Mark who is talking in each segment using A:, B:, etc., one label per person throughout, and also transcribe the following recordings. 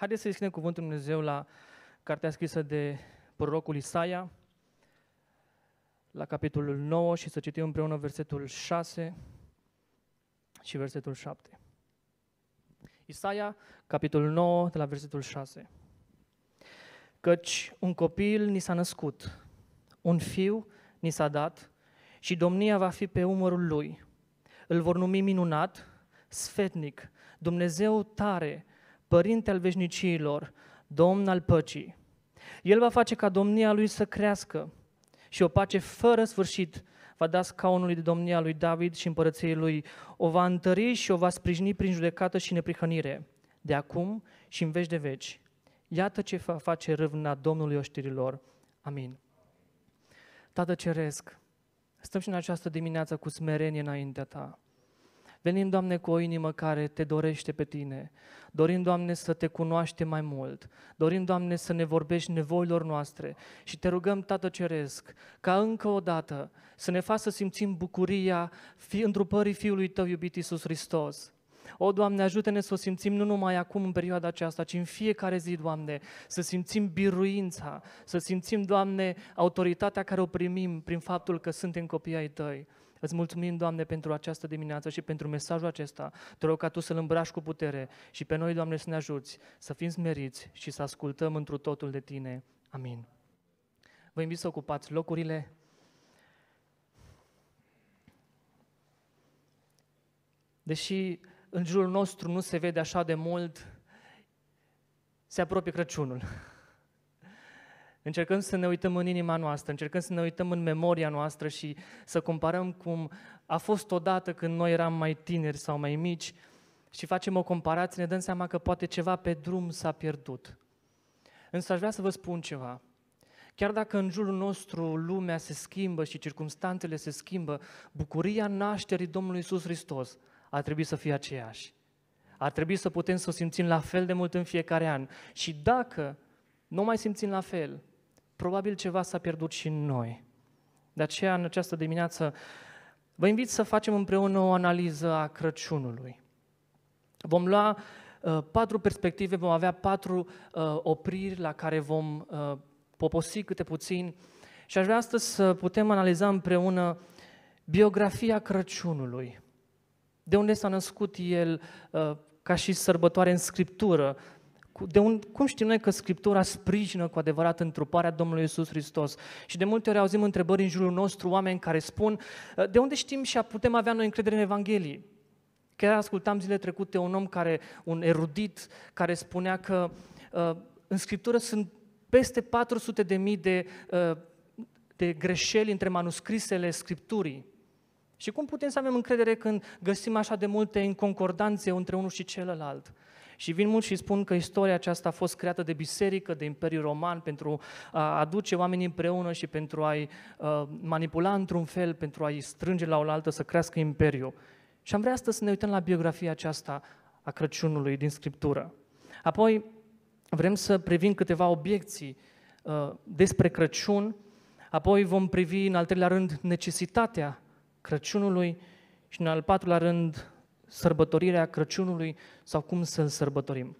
A: Haideți să deschidem Cuvântul Dumnezeu la cartea scrisă de prorocul Isaia, la capitolul 9 și să citim împreună versetul 6 și versetul 7. Isaia, capitolul 9, de la versetul 6. Căci un copil ni s-a născut, un fiu ni s-a dat și domnia va fi pe umărul lui. Îl vor numi minunat, sfetnic, Dumnezeu tare, Părinte al veșnicilor, Domn al păcii. El va face ca domnia lui să crească și o pace fără sfârșit va da scaunului de domnia lui David și împărăției lui, o va întări și o va sprijini prin judecată și neprihănire, de acum și în veci de veci. Iată ce va face râvna Domnului oștirilor. Amin. Tată Ceresc, stăm și în această dimineață cu smerenie înaintea Ta. Venim, Doamne, cu o inimă care te dorește pe Tine. Dorim, Doamne, să te cunoaște mai mult. Dorim, Doamne, să ne vorbești nevoilor noastre. Și te rugăm, Tată Ceresc, ca încă o dată să ne faci să simțim bucuria fi întrupării Fiului Tău, iubit Iisus Hristos. O, Doamne, ajută-ne să o simțim nu numai acum în perioada aceasta, ci în fiecare zi, Doamne, să simțim biruința, să simțim, Doamne, autoritatea care o primim prin faptul că suntem copii ai Tăi. Îți mulțumim, Doamne, pentru această dimineață și pentru mesajul acesta. Te rog ca Tu să-l îmbraci cu putere și pe noi, Doamne, să ne ajuți să fim smeriți și să ascultăm întru totul de Tine. Amin. Vă invit să ocupați locurile. Deși în jurul nostru nu se vede așa de mult, se apropie Crăciunul. Încercăm să ne uităm în inima noastră, încercăm să ne uităm în memoria noastră și să comparăm cum a fost odată când noi eram mai tineri sau mai mici și facem o comparație, ne dăm seama că poate ceva pe drum s-a pierdut. Însă aș vrea să vă spun ceva. Chiar dacă în jurul nostru lumea se schimbă și circumstanțele se schimbă, bucuria nașterii Domnului Isus Hristos a trebuit să fie aceeași. Ar trebui să putem să o simțim la fel de mult în fiecare an. Și dacă nu mai simțim la fel, probabil ceva s-a pierdut și în noi. De aceea, în această dimineață, vă invit să facem împreună o analiză a Crăciunului. Vom lua uh, patru perspective, vom avea patru uh, opriri la care vom uh, poposi câte puțin și aș vrea astăzi să putem analiza împreună biografia Crăciunului. De unde s-a născut el uh, ca și sărbătoare în Scriptură, de un, cum știm noi că Scriptura sprijină cu adevărat întruparea Domnului Isus Hristos? Și de multe ori auzim întrebări în jurul nostru, oameni care spun, ă, de unde știm și putem avea noi încredere în Evanghelie? Chiar ascultam zile trecute un om care, un erudit, care spunea că uh, în Scriptură sunt peste 400 de mii de, uh, de greșeli între manuscrisele Scripturii. Și cum putem să avem încredere când găsim așa de multe inconcordanțe între unul și celălalt? Uh, și vin mulți și spun că istoria aceasta a fost creată de biserică, de Imperiul Roman, pentru a aduce oamenii împreună și pentru a-i uh, manipula într-un fel, pentru a-i strânge la oaltă, să crească imperiul. Și am vrea astăzi să ne uităm la biografia aceasta a Crăciunului din Scriptură. Apoi vrem să privim câteva obiecții uh, despre Crăciun, apoi vom privi în al treilea rând necesitatea Crăciunului și în al patrulea rând sărbătorirea Crăciunului sau cum să-l sărbătorim.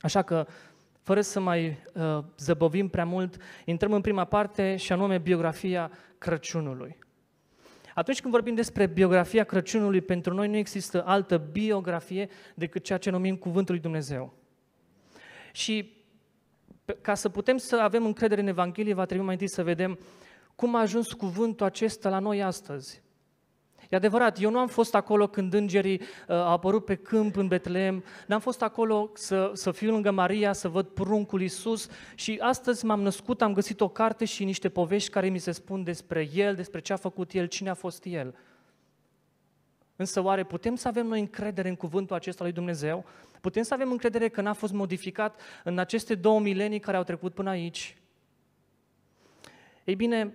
A: Așa că, fără să mai uh, zăbovim prea mult, intrăm în prima parte și anume biografia Crăciunului. Atunci când vorbim despre biografia Crăciunului, pentru noi nu există altă biografie decât ceea ce numim Cuvântul lui Dumnezeu. Și ca să putem să avem încredere în Evanghelie, va trebui mai întâi să vedem cum a ajuns cuvântul acesta la noi astăzi. E adevărat, eu nu am fost acolo când îngerii uh, au apărut pe câmp în Betlehem, n-am fost acolo să, să fiu lângă Maria, să văd pruncul Iisus și astăzi m-am născut, am găsit o carte și niște povești care mi se spun despre El, despre ce a făcut El, cine a fost El. Însă oare putem să avem noi încredere în cuvântul acesta lui Dumnezeu? Putem să avem încredere că n-a fost modificat în aceste două milenii care au trecut până aici? Ei bine,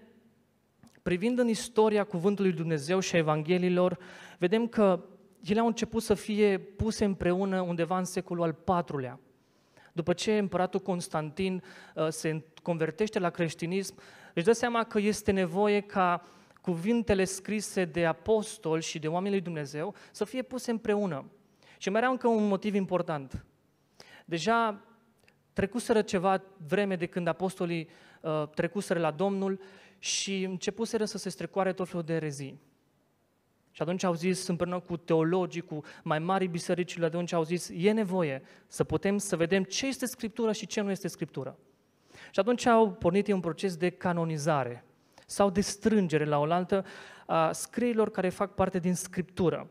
A: Privind în istoria cuvântului Dumnezeu și a Evangheliilor, vedem că ele au început să fie puse împreună undeva în secolul al IV-lea. După ce împăratul Constantin uh, se convertește la creștinism, își dă seama că este nevoie ca cuvintele scrise de Apostol și de oamenii lui Dumnezeu să fie puse împreună. Și mai era încă un motiv important. Deja trecuseră ceva vreme de când apostolii uh, trecuseră la Domnul și începuseră să se strecoare tot felul de erezii. Și atunci au zis, împreună cu teologii, cu mai mari bisericile, atunci au zis, e nevoie să putem să vedem ce este Scriptură și ce nu este Scriptură. Și atunci au pornit un proces de canonizare sau de strângere la oaltă a scrierilor care fac parte din Scriptură.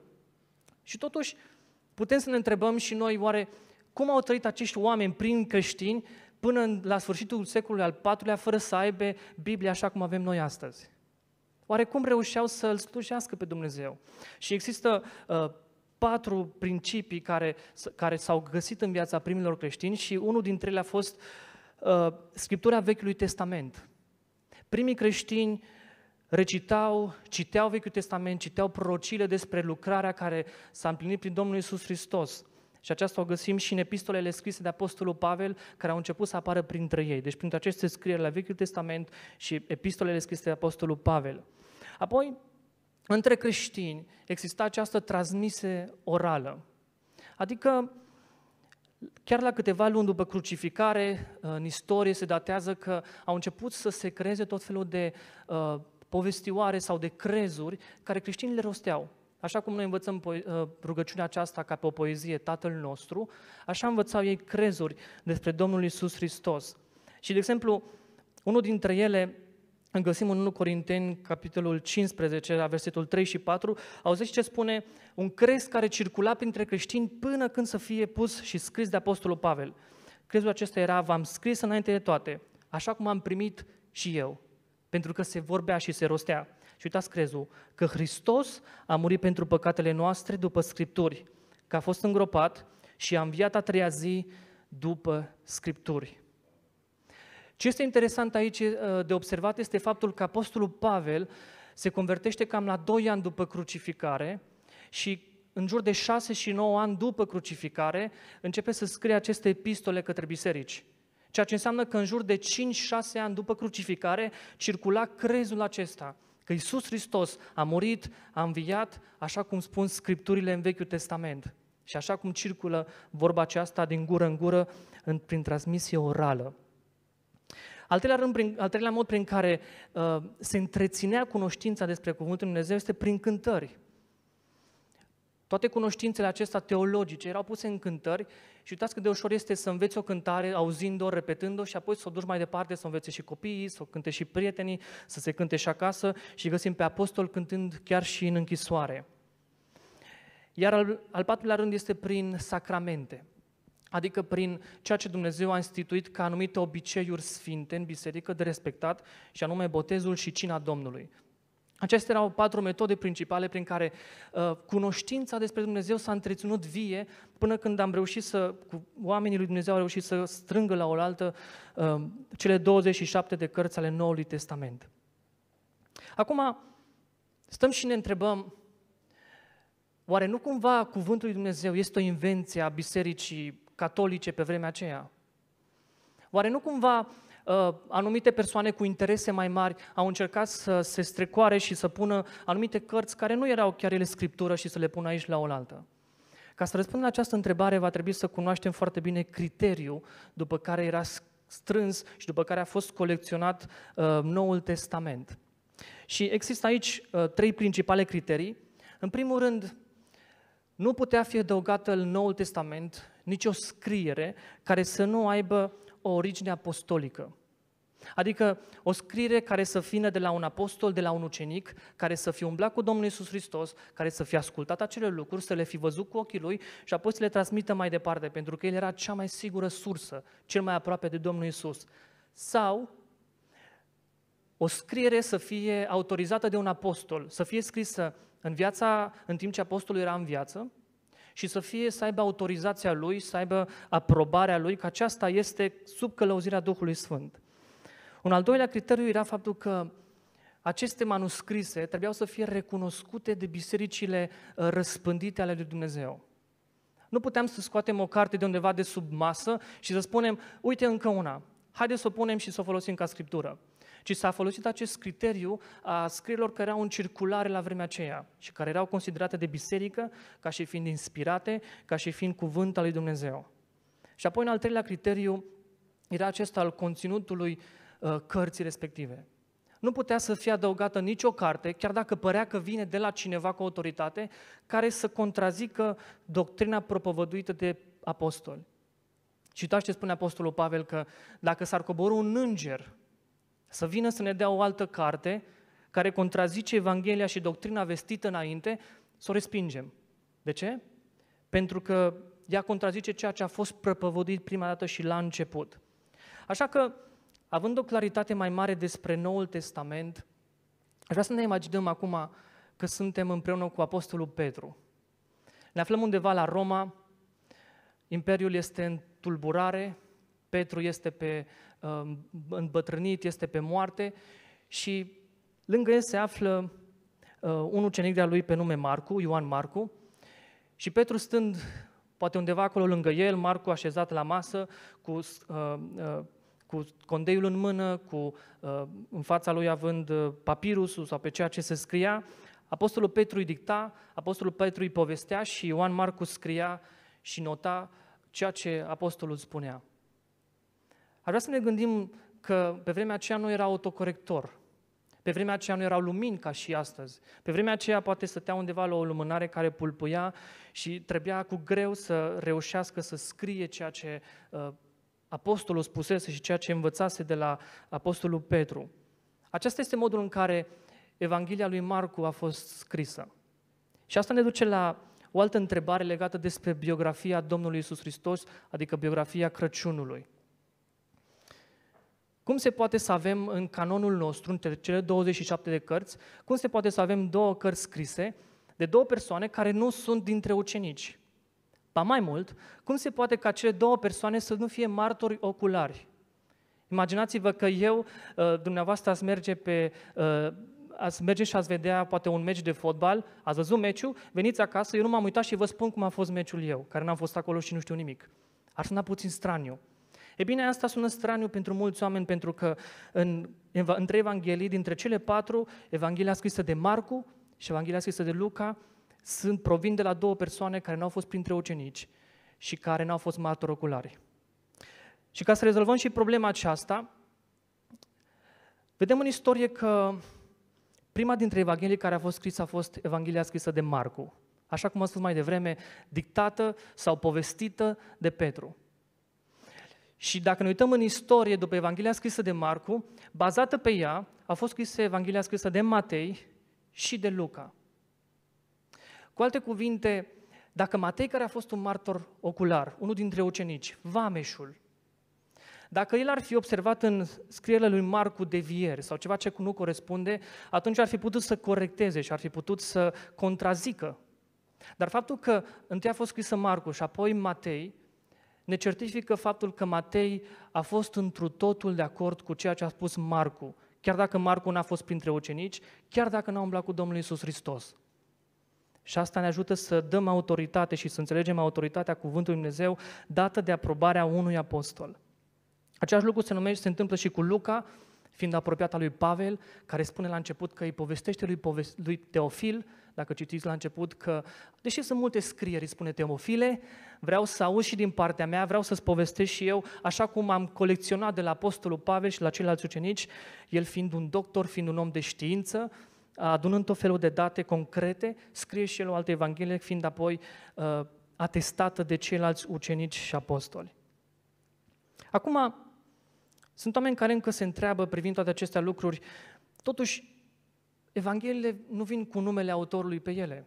A: Și totuși, putem să ne întrebăm și noi, oare cum au trăit acești oameni prin creștini până la sfârșitul secolului al IV-lea fără să aibă Biblia așa cum avem noi astăzi. Oare cum reușeau să îl slujească pe Dumnezeu? Și există uh, patru principii care, care s-au găsit în viața primilor creștini și unul dintre ele a fost uh, Scriptura Vechiului Testament. Primii creștini recitau, citeau Vechiul Testament, citeau prorocile despre lucrarea care s-a împlinit prin Domnul Isus Hristos. Și aceasta o găsim și în epistolele scrise de Apostolul Pavel, care au început să apară printre ei. Deci printre aceste scrieri la Vechiul Testament și epistolele scrise de Apostolul Pavel. Apoi, între creștini exista această transmise orală. Adică, chiar la câteva luni după crucificare, în istorie se datează că au început să se creeze tot felul de uh, povestioare sau de crezuri care creștinii le rosteau. Așa cum noi învățăm uh, rugăciunea aceasta ca pe o poezie Tatăl nostru, așa învățau ei crezuri despre Domnul Isus Hristos. Și, de exemplu, unul dintre ele îl găsim în 1 Corinteni, capitolul 15, la versetul 3 și 4, auziți ce spune? Un crez care circula printre creștini până când să fie pus și scris de Apostolul Pavel. Crezul acesta era, v-am scris înainte de toate, așa cum am primit și eu, pentru că se vorbea și se rostea. Și uitați crezul că Hristos a murit pentru păcatele noastre după Scripturi, că a fost îngropat și a înviat a treia zi după Scripturi. Ce este interesant aici eh, de observat este faptul că Apostolul Pavel se convertește cam la 2 ani după crucificare și în jur de 6 și 9 ani după crucificare începe să scrie aceste epistole către biserici. Ceea ce înseamnă că în jur de 5-6 ani după crucificare circula crezul acesta – Că Iisus Hristos a murit, a înviat, așa cum spun scripturile în Vechiul Testament. Și așa cum circulă vorba aceasta din gură în gură în, prin transmisie orală. Al treilea, rând, prin, al treilea mod prin care uh, se întreținea cunoștința despre Cuvântul Lui Dumnezeu este prin cântări. Toate cunoștințele acestea teologice erau puse în cântări și uitați cât de ușor este să înveți o cântare auzind-o, repetând-o și apoi să o duci mai departe, să învețe și copiii, să o cânte și prietenii, să se cânte și acasă și găsim pe apostol cântând chiar și în închisoare. Iar al, al patrulea rând este prin sacramente, adică prin ceea ce Dumnezeu a instituit ca anumite obiceiuri sfinte în biserică de respectat, și anume botezul și cina Domnului. Acestea erau patru metode principale prin care uh, cunoștința despre Dumnezeu s-a întreținut vie până când am reușit să, cu oamenii lui Dumnezeu au reușit să strângă la oaltă uh, cele 27 de cărți ale Noului Testament. Acum, stăm și ne întrebăm, oare nu cumva cuvântul lui Dumnezeu este o invenție a bisericii catolice pe vremea aceea? Oare nu cumva Uh, anumite persoane cu interese mai mari au încercat să se strecoare și să pună anumite cărți care nu erau chiar ele scriptură și să le pună aici la oaltă. Ca să răspund la această întrebare, va trebui să cunoaștem foarte bine criteriul după care era strâns și după care a fost colecționat uh, Noul Testament. Și există aici uh, trei principale criterii. În primul rând, nu putea fi adăugată în Noul Testament nicio scriere care să nu aibă o origine apostolică. Adică o scriere care să vină de la un apostol, de la un ucenic, care să fie umblat cu Domnul Isus Hristos, care să fie ascultat acele lucruri, să le fi văzut cu ochii lui și apoi să le transmită mai departe, pentru că el era cea mai sigură sursă, cel mai aproape de Domnul Isus. Sau o scriere să fie autorizată de un apostol, să fie scrisă în viața, în timp ce apostolul era în viață, și să fie, să aibă autorizația lui, să aibă aprobarea lui, că aceasta este sub călăuzirea Duhului Sfânt. Un al doilea criteriu era faptul că aceste manuscrise trebuiau să fie recunoscute de bisericile uh, răspândite ale lui Dumnezeu. Nu puteam să scoatem o carte de undeva de sub masă și să spunem, uite încă una, haideți să o punem și să o folosim ca scriptură ci s-a folosit acest criteriu a scrierilor care erau în circulare la vremea aceea și care erau considerate de biserică ca și fiind inspirate, ca și fiind cuvânt al lui Dumnezeu. Și apoi, în al treilea criteriu, era acesta al conținutului uh, cărții respective. Nu putea să fie adăugată nicio carte, chiar dacă părea că vine de la cineva cu autoritate, care să contrazică doctrina propovăduită de apostoli. Citați ce spune Apostolul Pavel că dacă s-ar coborâ un înger să vină să ne dea o altă carte care contrazice Evanghelia și doctrina vestită înainte, să o respingem. De ce? Pentru că ea contrazice ceea ce a fost prăpăvăduit prima dată și la început. Așa că, având o claritate mai mare despre Noul Testament, aș vrea să ne imaginăm acum că suntem împreună cu Apostolul Petru. Ne aflăm undeva la Roma, Imperiul este în tulburare, Petru este pe uh, îmbătrânit, este pe moarte și lângă el se află uh, un ucenic de-a lui pe nume Marcu, Ioan Marcu, și Petru stând poate undeva acolo lângă el, Marcu așezat la masă cu, uh, uh, cu condeiul în mână, cu uh, în fața lui având uh, papirusul sau pe ceea ce se scria, Apostolul Petru îi dicta, Apostolul Petru îi povestea și Ioan Marcu scria și nota ceea ce apostolul spunea. Ar vrea să ne gândim că pe vremea aceea nu era autocorector, pe vremea aceea nu erau lumini ca și astăzi. Pe vremea aceea poate stătea undeva la o lumânare care pulpuia și trebuia cu greu să reușească să scrie ceea ce uh, apostolul spusese și ceea ce învățase de la apostolul Petru. Acesta este modul în care Evanghelia lui Marcu a fost scrisă. Și asta ne duce la o altă întrebare legată despre biografia Domnului Isus Hristos, adică biografia Crăciunului. Cum se poate să avem în canonul nostru, între cele 27 de cărți, cum se poate să avem două cărți scrise de două persoane care nu sunt dintre ucenici? Pa mai mult, cum se poate ca cele două persoane să nu fie martori oculari? Imaginați-vă că eu, uh, dumneavoastră, ați merge, pe, uh, ați merge și ați vedea poate un meci de fotbal, ați văzut meciul, veniți acasă, eu nu m-am uitat și vă spun cum a fost meciul eu, care n-am fost acolo și nu știu nimic. Ar suna puțin straniu. E bine, asta sună straniu pentru mulți oameni, pentru că în, între Evanghelii, dintre cele patru, Evanghelia scrisă de Marcu și Evanghelia scrisă de Luca, sunt provin de la două persoane care nu au fost printre ucenici și care nu au fost martori oculari. Și ca să rezolvăm și problema aceasta, vedem în istorie că prima dintre Evanghelii care a fost scrisă a fost Evanghelia scrisă de Marcu, așa cum am spus mai devreme, dictată sau povestită de Petru. Și dacă ne uităm în istorie după Evanghelia scrisă de Marcu, bazată pe ea, a fost scrisă Evanghelia scrisă de Matei și de Luca. Cu alte cuvinte, dacă Matei, care a fost un martor ocular, unul dintre ucenici, vameșul, dacă el ar fi observat în scrierile lui Marcu Vier sau ceva ce nu corespunde, atunci ar fi putut să corecteze și ar fi putut să contrazică. Dar faptul că întâi a fost scrisă Marcu și apoi Matei, ne certifică faptul că Matei a fost întru totul de acord cu ceea ce a spus Marcu, chiar dacă Marcu n-a fost printre ucenici, chiar dacă n-a umblat cu Domnul Isus Hristos. Și asta ne ajută să dăm autoritate și să înțelegem autoritatea Cuvântului Dumnezeu dată de aprobarea unui apostol. Același lucru se numește, se întâmplă și cu Luca, fiind apropiat al lui Pavel, care spune la început că îi povestește lui, povest, lui Teofil dacă citiți la început că, deși sunt multe scrieri, spune Teofile, vreau să auzi și din partea mea, vreau să-ți povestesc și eu, așa cum am colecționat de la Apostolul Pavel și la ceilalți ucenici, el fiind un doctor, fiind un om de știință, adunând tot felul de date concrete, scrie și el o altă evanghelie, fiind apoi uh, atestată de ceilalți ucenici și apostoli. Acum, sunt oameni care încă se întreabă privind toate aceste lucruri, totuși, Evangheliile nu vin cu numele autorului pe ele.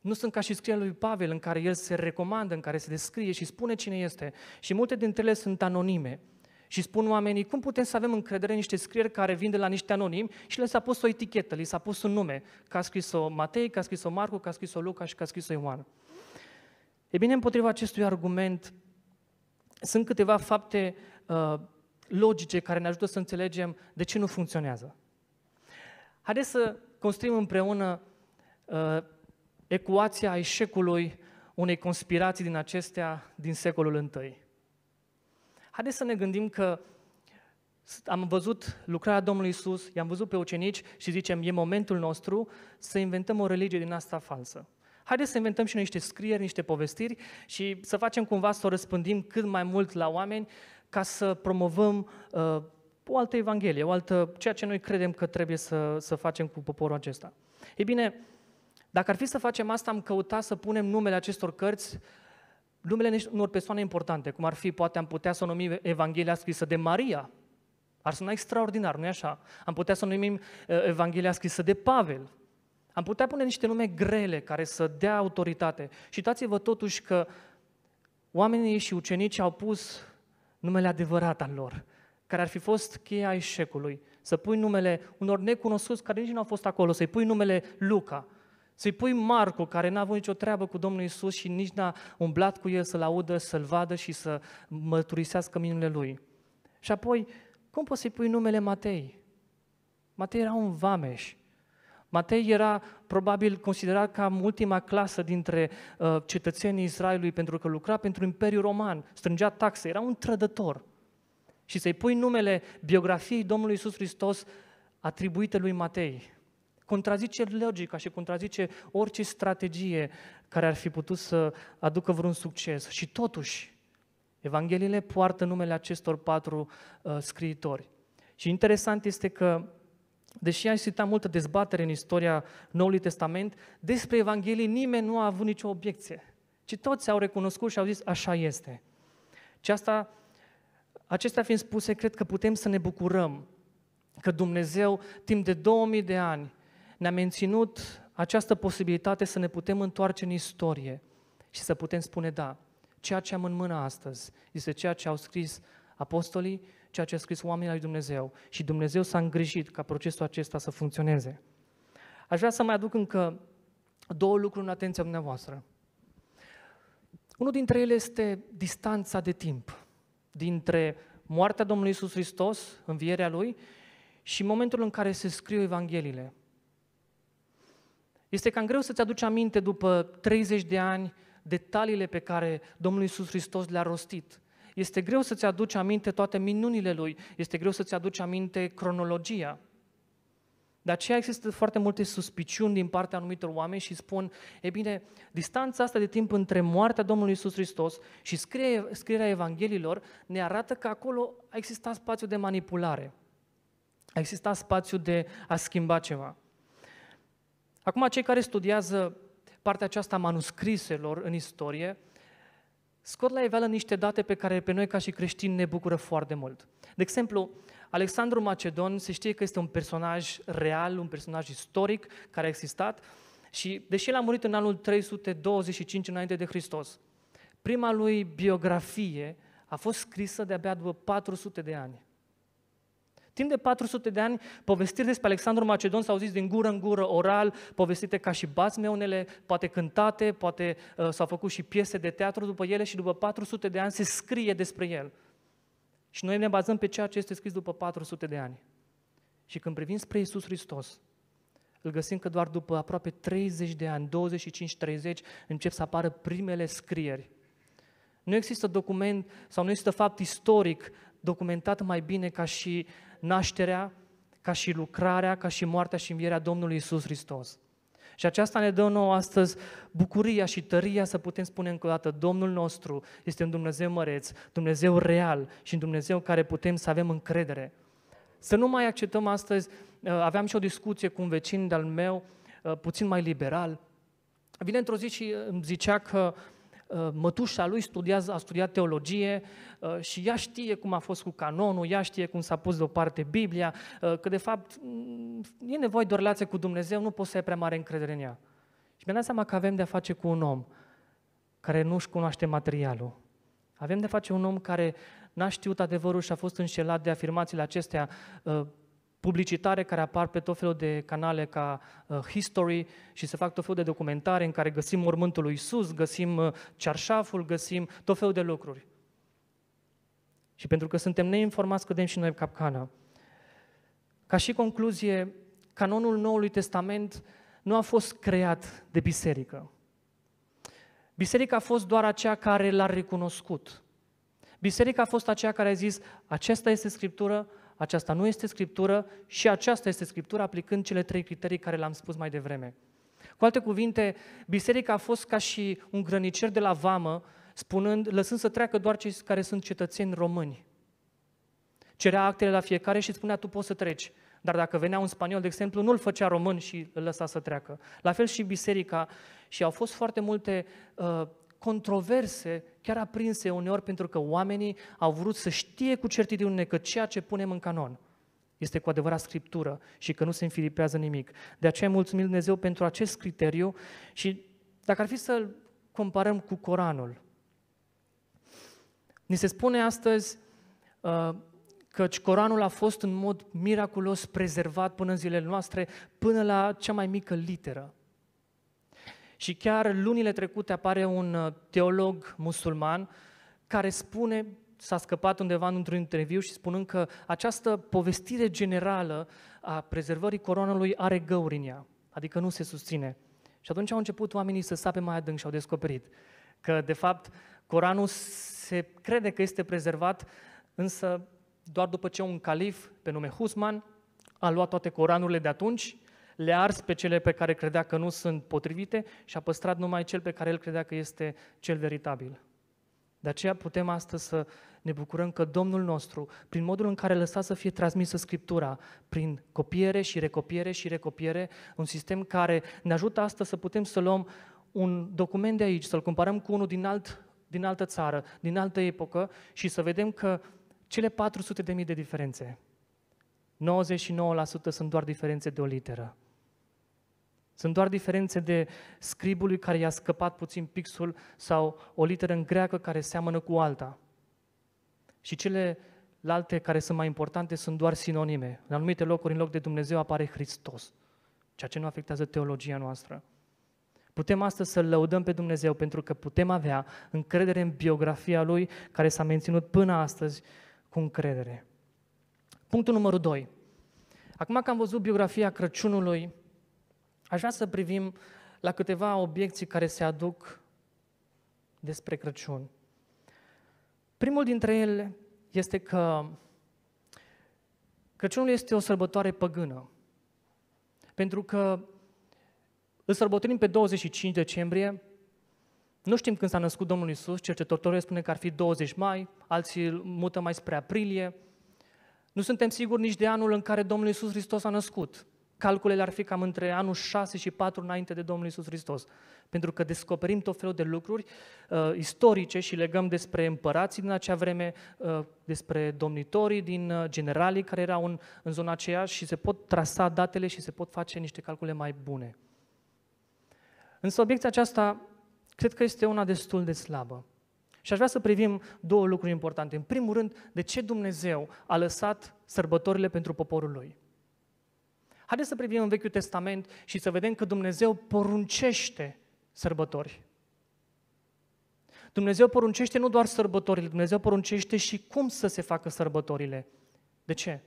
A: Nu sunt ca și scrierea lui Pavel, în care el se recomandă, în care se descrie și spune cine este. Și multe dintre ele sunt anonime. Și spun oamenii, cum putem să avem încredere în niște scrieri care vin de la niște anonimi și le s-a pus o etichetă, li s-a pus un nume, că a scris-o Matei, că a scris-o Marcu, că a scris-o Luca și că a scris-o Ioan. E bine, împotriva acestui argument, sunt câteva fapte uh, logice care ne ajută să înțelegem de ce nu funcționează. Haideți să construim împreună uh, ecuația eșecului unei conspirații din acestea din secolul I. Haideți să ne gândim că am văzut lucrarea Domnului Isus, i-am văzut pe ucenici și zicem, e momentul nostru să inventăm o religie din asta falsă. Haideți să inventăm și noi niște scrieri, niște povestiri și să facem cumva să o răspândim cât mai mult la oameni ca să promovăm uh, o altă evanghelie, o altă, ceea ce noi credem că trebuie să, să facem cu poporul acesta. Ei bine, dacă ar fi să facem asta, am căutat să punem numele acestor cărți, numele unor persoane importante, cum ar fi, poate am putea să o numim Evanghelia scrisă de Maria, ar suna extraordinar, nu-i așa? Am putea să o numim uh, Evanghelia scrisă de Pavel, am putea pune niște nume grele care să dea autoritate. Și uitați-vă totuși că oamenii și ucenicii au pus numele adevărat al lor care ar fi fost cheia eșecului, să pui numele unor necunoscuți care nici nu au fost acolo, să-i pui numele Luca, să-i pui Marco, care n-a avut nicio treabă cu Domnul Isus și nici n-a umblat cu el să-l audă, să-l vadă și să mărturisească minunile lui. Și apoi, cum poți să-i pui numele Matei? Matei era un vameș. Matei era probabil considerat ca ultima clasă dintre uh, cetățenii Israelului pentru că lucra pentru Imperiul Roman, strângea taxe, era un trădător și să-i pui numele biografiei Domnului Isus Hristos atribuite lui Matei. Contrazice logica și contrazice orice strategie care ar fi putut să aducă vreun succes. Și totuși, Evangheliile poartă numele acestor patru uh, scriitori. Și interesant este că, deși a existat multă dezbatere în istoria Noului Testament, despre Evanghelii nimeni nu a avut nicio obiecție, ci toți au recunoscut și au zis, așa este. Și asta Acestea fiind spuse, cred că putem să ne bucurăm că Dumnezeu, timp de 2000 de ani, ne-a menținut această posibilitate să ne putem întoarce în istorie și să putem spune, da, ceea ce am în mână astăzi este ceea ce au scris apostolii, ceea ce a scris oamenii lui Dumnezeu și Dumnezeu s-a îngrijit ca procesul acesta să funcționeze. Aș vrea să mai aduc încă două lucruri în atenția dumneavoastră. Unul dintre ele este distanța de timp dintre moartea Domnului Isus Hristos, învierea Lui, și momentul în care se scriu Evangheliile. Este cam greu să-ți aduci aminte după 30 de ani detaliile pe care Domnul Isus Hristos le-a rostit. Este greu să-ți aduci aminte toate minunile Lui, este greu să-ți aduci aminte cronologia. De aceea există foarte multe suspiciuni din partea anumitor oameni și spun, e bine, distanța asta de timp între moartea Domnului Isus Hristos și scrierea, scrierea ne arată că acolo a existat spațiu de manipulare, a existat spațiu de a schimba ceva. Acum, cei care studiază partea aceasta a manuscriselor în istorie, scot la iveală niște date pe care pe noi ca și creștini ne bucură foarte mult. De exemplu, Alexandru Macedon se știe că este un personaj real, un personaj istoric care a existat și deși el a murit în anul 325 înainte de Hristos, prima lui biografie a fost scrisă de-abia după 400 de ani. Timp de 400 de ani, povestiri despre Alexandru Macedon s-au zis din gură în gură, oral, povestite ca și bazme, unele poate cântate, poate uh, s-au făcut și piese de teatru după ele și după 400 de ani se scrie despre el. Și noi ne bazăm pe ceea ce este scris după 400 de ani. Și când privim spre Iisus Hristos, îl găsim că doar după aproape 30 de ani, 25-30, încep să apară primele scrieri. Nu există document sau nu există fapt istoric documentat mai bine ca și nașterea, ca și lucrarea, ca și moartea și învierea Domnului Isus Hristos. Și aceasta ne dă nouă astăzi bucuria și tăria să putem spune încă o dată, Domnul nostru este un Dumnezeu măreț, Dumnezeu real și un Dumnezeu în care putem să avem încredere. Să nu mai acceptăm astăzi, uh, aveam și o discuție cu un vecin de-al meu, uh, puțin mai liberal, vine într-o zi și uh, îmi zicea că uh, Uh, mătușa lui studiază, a studiat teologie uh, și ea știe cum a fost cu canonul, ea știe cum s-a pus deoparte Biblia, uh, că de fapt mm, e nevoie de o relație cu Dumnezeu, nu poți să ai prea mare încredere în ea. Și mi-am dat seama că avem de-a face cu un om care nu-și cunoaște materialul. Avem de-a face un om care n-a știut adevărul și a fost înșelat de afirmațiile acestea publicitare care apar pe tot felul de canale ca uh, History și se fac tot felul de documentare în care găsim mormântul lui Isus, găsim uh, cearșaful, găsim tot felul de lucruri. Și pentru că suntem neinformați, cădem și noi capcana. Ca și concluzie, canonul Noului Testament nu a fost creat de biserică. Biserica a fost doar aceea care l-a recunoscut. Biserica a fost aceea care a zis, aceasta este Scriptură, aceasta nu este scriptură și aceasta este scriptură aplicând cele trei criterii care le-am spus mai devreme. Cu alte cuvinte, biserica a fost ca și un grănicer de la vamă, spunând, lăsând să treacă doar cei care sunt cetățeni români. Cerea actele la fiecare și spunea, tu poți să treci. Dar dacă venea un spaniol, de exemplu, nu-l făcea român și îl lăsa să treacă. La fel și biserica. Și au fost foarte multe uh, controverse, chiar aprinse uneori, pentru că oamenii au vrut să știe cu certitudine că ceea ce punem în canon este cu adevărat scriptură și că nu se înfilipează nimic. De aceea mulțumim Dumnezeu pentru acest criteriu și dacă ar fi să-l comparăm cu Coranul, ni se spune astăzi că uh, căci Coranul a fost în mod miraculos prezervat până în zilele noastre, până la cea mai mică literă. Și chiar lunile trecute apare un uh, teolog musulman care spune, s-a scăpat undeva într-un interviu și spunând că această povestire generală a prezervării coronului are găuri în ea, adică nu se susține. Și atunci au început oamenii să sape mai adânc și au descoperit că, de fapt, Coranul se crede că este prezervat, însă doar după ce un calif pe nume Husman a luat toate Coranurile de atunci le-a ars pe cele pe care credea că nu sunt potrivite și a păstrat numai cel pe care el credea că este cel veritabil. De aceea putem astăzi să ne bucurăm că Domnul nostru, prin modul în care lăsa să fie transmisă Scriptura, prin copiere și recopiere și recopiere, un sistem care ne ajută astăzi să putem să luăm un document de aici, să-l comparăm cu unul din, alt, din altă țară, din altă epocă și să vedem că cele 400 de mii de diferențe, 99% sunt doar diferențe de o literă. Sunt doar diferențe de scribului care i-a scăpat puțin pixul sau o literă în greacă care seamănă cu alta. Și celelalte care sunt mai importante sunt doar sinonime. În anumite locuri, în loc de Dumnezeu, apare Hristos, ceea ce nu afectează teologia noastră. Putem astăzi să-L lăudăm pe Dumnezeu pentru că putem avea încredere în biografia Lui care s-a menținut până astăzi cu încredere. Punctul numărul 2. Acum că am văzut biografia Crăciunului, Aș vrea să privim la câteva obiecții care se aduc despre Crăciun. Primul dintre ele este că Crăciunul este o sărbătoare păgână. Pentru că îl sărbătorim pe 25 decembrie, nu știm când s-a născut Domnul Isus, cercetătorii spune că ar fi 20 mai, alții îl mută mai spre aprilie. Nu suntem siguri nici de anul în care Domnul Isus Hristos a născut. Calculele ar fi cam între anul 6 și 4 înainte de Domnul Isus Hristos. Pentru că descoperim tot felul de lucruri uh, istorice și legăm despre împărații din acea vreme, uh, despre domnitorii din uh, generalii care erau în, în zona aceea și se pot trasa datele și se pot face niște calcule mai bune. Însă obiecția aceasta cred că este una destul de slabă. Și aș vrea să privim două lucruri importante. În primul rând, de ce Dumnezeu a lăsat sărbătorile pentru poporul lui. Haideți să privim în Vechiul Testament și să vedem că Dumnezeu poruncește sărbători. Dumnezeu poruncește nu doar sărbătorile, Dumnezeu poruncește și cum să se facă sărbătorile. De ce?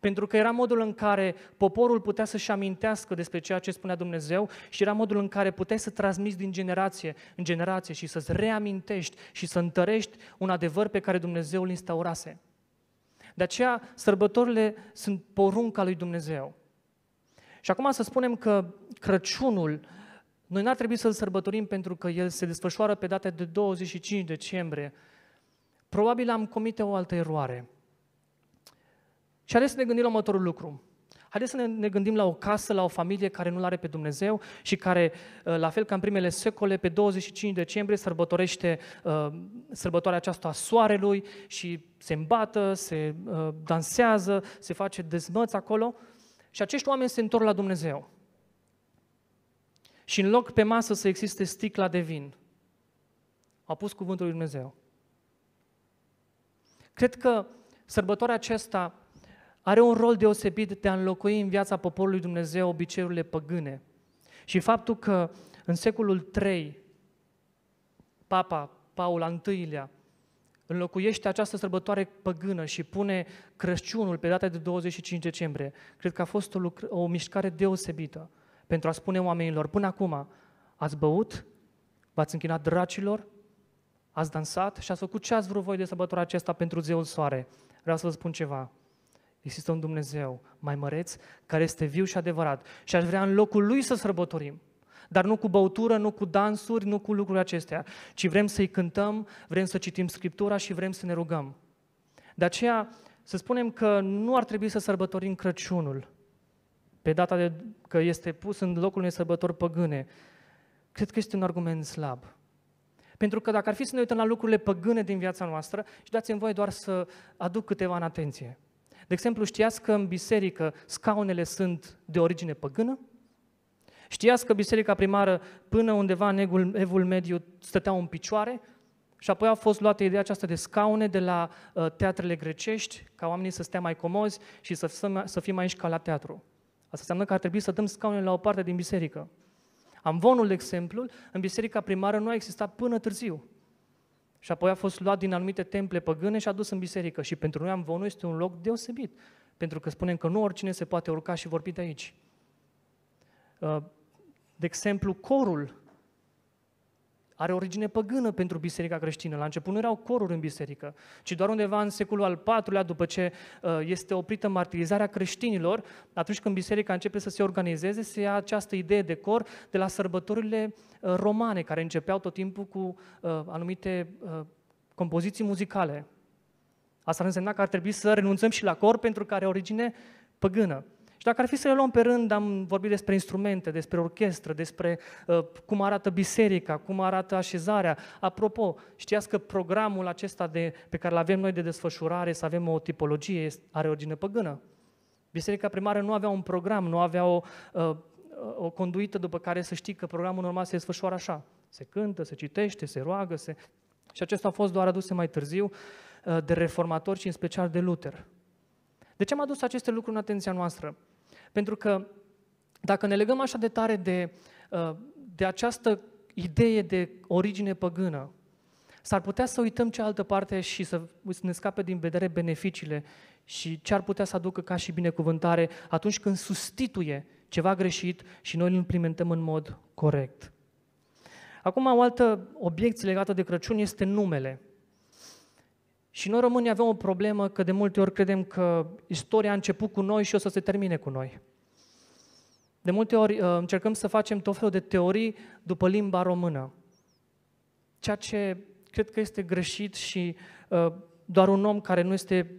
A: Pentru că era modul în care poporul putea să-și amintească despre ceea ce spunea Dumnezeu și era modul în care puteai să transmiți din generație în generație și să-ți reamintești și să întărești un adevăr pe care Dumnezeu îl instaurase. De aceea, sărbătorile sunt porunca lui Dumnezeu. Și acum să spunem că Crăciunul, noi n-ar trebui să-l sărbătorim pentru că el se desfășoară pe data de 25 decembrie. Probabil am comite o altă eroare. Și haideți să ne gândim la următorul lucru. Haideți să ne, ne gândim la o casă, la o familie care nu-L are pe Dumnezeu și care, uh, la fel ca în primele secole, pe 25 decembrie sărbătorește uh, sărbătoarea aceasta a soarelui și se îmbată, se uh, dansează, se face dezmăț acolo. Uh, și acești oameni se întorc la Dumnezeu. Și în loc pe masă să existe sticla de vin, au pus cuvântul lui Dumnezeu. Cred că sărbătoarea aceasta are un rol deosebit de a înlocui în viața poporului Dumnezeu obiceiurile păgâne. Și faptul că în secolul III Papa Paul al I-lea înlocuiește această sărbătoare păgână și pune Crăciunul pe data de 25 decembrie. Cred că a fost o, lucr- o mișcare deosebită pentru a spune oamenilor, până acum ați băut, v-ați închinat dracilor, ați dansat și ați făcut ce ați vrut voi de sărbătoarea aceasta pentru zeul soare. Vreau să vă spun ceva. Există un Dumnezeu mai măreț care este viu și adevărat și aș vrea în locul lui să sărbătorim dar nu cu băutură, nu cu dansuri, nu cu lucrurile acestea, ci vrem să-i cântăm, vrem să citim Scriptura și vrem să ne rugăm. De aceea, să spunem că nu ar trebui să sărbătorim Crăciunul pe data de, că este pus în locul unei sărbători păgâne. Cred că este un argument slab. Pentru că dacă ar fi să ne uităm la lucrurile păgâne din viața noastră, și dați-mi voie doar să aduc câteva în atenție. De exemplu, știați că în biserică scaunele sunt de origine păgână? Știați că biserica primară până undeva în evul, evul mediu stăteau în picioare și apoi a fost luată ideea aceasta de scaune de la uh, teatrele grecești, ca oamenii să stea mai comozi și să, să, să fim aici ca la teatru. Asta înseamnă că ar trebui să dăm scaune la o parte din biserică. Amvonul, de exemplu, în biserica primară nu a existat până târziu. Și apoi a fost luat din anumite temple păgâne și adus în biserică. Și pentru noi amvonul este un loc deosebit, pentru că spunem că nu oricine se poate urca și vorbi de aici. Uh, de exemplu, corul are origine păgână pentru biserica creștină. La început nu erau coruri în biserică, ci doar undeva în secolul al IV-lea, după ce uh, este oprită martirizarea creștinilor, atunci când biserica începe să se organizeze, se ia această idee de cor de la sărbătorile uh, romane, care începeau tot timpul cu uh, anumite compoziții muzicale. Asta însemna că ar trebui să renunțăm și la cor pentru că are origine păgână. Și dacă ar fi să le luăm pe rând, am vorbit despre instrumente, despre orchestră, despre uh, cum arată biserica, cum arată așezarea. Apropo, știați că programul acesta de, pe care îl avem noi de desfășurare, să avem o tipologie, are origine păgână. Biserica primară nu avea un program, nu avea o, uh, o conduită după care să știi că programul normal se desfășoară așa. Se cântă, se citește, se roagă, se... Și acesta a fost doar aduse mai târziu uh, de reformatori și în special de Luther. De ce am adus aceste lucruri în atenția noastră? Pentru că dacă ne legăm așa de tare de, uh, de această idee de origine păgână, s-ar putea să uităm cealaltă parte și să ne scape din vedere beneficiile și ce ar putea să aducă ca și binecuvântare atunci când sustituie ceva greșit și noi îl implementăm în mod corect. Acum, o altă obiecție legată de Crăciun este numele. Și noi românii avem o problemă că de multe ori credem că istoria a început cu noi și o să se termine cu noi. De multe ori uh, încercăm să facem tot felul de teorii după limba română. Ceea ce cred că este greșit și uh, doar un om care nu este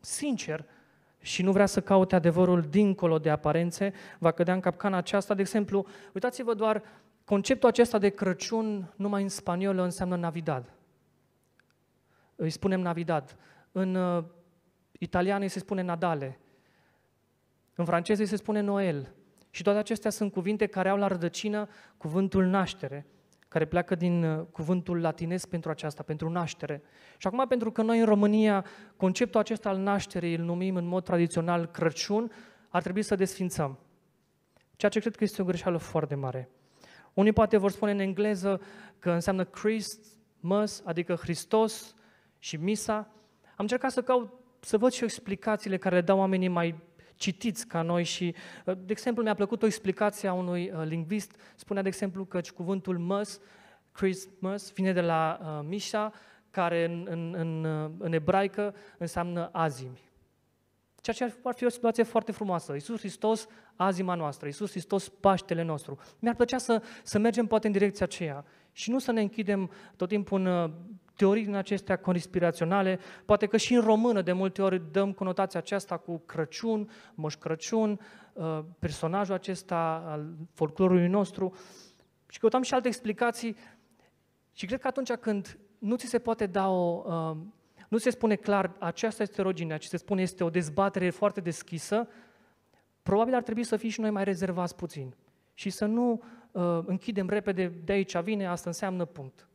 A: sincer și nu vrea să caute adevărul dincolo de aparențe, va cădea în capcana aceasta. De exemplu, uitați-vă doar, conceptul acesta de Crăciun numai în spaniolă înseamnă Navidad îi spunem Navidad, în uh, italiană îi se spune Nadale, în franceză îi se spune Noel. Și toate acestea sunt cuvinte care au la rădăcină cuvântul naștere, care pleacă din uh, cuvântul latinesc pentru aceasta, pentru naștere. Și acum, pentru că noi în România conceptul acesta al nașterii îl numim în mod tradițional Crăciun, ar trebui să desfințăm. Ceea ce cred că este o greșeală foarte mare. Unii poate vor spune în engleză că înseamnă Christmas, adică Hristos, și misa, am încercat să caut, să văd și explicațiile care le dau oamenii mai citiți ca noi și, uh, de exemplu, mi-a plăcut o explicație a unui uh, lingvist, spunea, de exemplu, că cuvântul măs, Christmas, vine de la uh, Misha, care în, în, în, uh, în ebraică înseamnă azimi. Ceea ce ar, ar fi o situație foarte frumoasă. Iisus Hristos, azima noastră, Iisus Hristos, Paștele nostru. Mi-ar plăcea să, să mergem poate în direcția aceea și nu să ne închidem tot timpul în teorii din acestea conspiraționale, poate că și în română de multe ori dăm conotația aceasta cu Crăciun, Moș Crăciun, uh, personajul acesta al folclorului nostru și căutăm și alte explicații și cred că atunci când nu ți se poate da o... Uh, nu se spune clar, aceasta este roginea, ci se spune este o dezbatere foarte deschisă, probabil ar trebui să fii și noi mai rezervați puțin și să nu uh, închidem repede de aici vine, asta înseamnă punct.